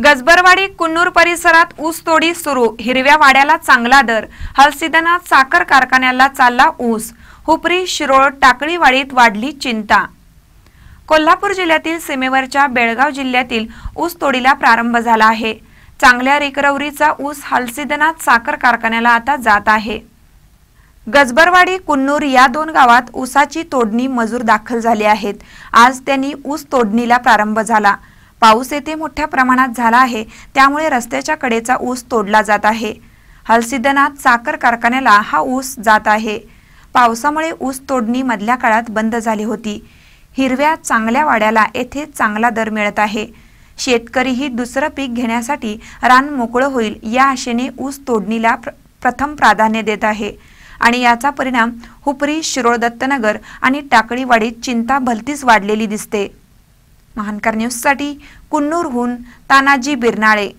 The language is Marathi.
गजबरवाडी कुन्नूर परिसरात तोडी सुरू हिरव्या वाड्याला चांगला दर हलसिदनात साखर कारखान्याला चालला ऊस हुपरी शिरोळ टाकळीवाडीत वाढली चिंता कोल्हापूर जिल्ह्यातील सीमेवरच्या बेळगाव जिल्ह्यातील तोडीला प्रारंभ झाला आहे चांगल्या रिकरवरीचा ऊस हलसिदनाथ साखर कारखान्याला आता जात आहे गजबरवाडी कुन्नूर या दोन गावात ऊसाची तोडणी मजूर दाखल झाली आहेत आज त्यांनी ऊस तोडणीला प्रारंभ झाला पाऊस येथे मोठ्या प्रमाणात झाला आहे त्यामुळे रस्त्याच्या कडेचा ऊस तोडला जात आहे हलसिद्धनाथ साखर कारखान्याला हा ऊस जात आहे पावसामुळे ऊस तोडणी मधल्या काळात बंद झाली होती हिरव्या चांगल्या वाड्याला येथे चांगला दर मिळत आहे शेतकरीही दुसरं पीक घेण्यासाठी रान मोकळं होईल या आशेने ऊस तोडणीला प्र प्रथम प्राधान्य देत आहे आणि याचा परिणाम हुपरी शिरोळ दत्तनगर आणि टाकळीवाडीत चिंता भलतीच वाढलेली दिसते महानकर साठी कुन्नूरहून तानाजी बिरनाळे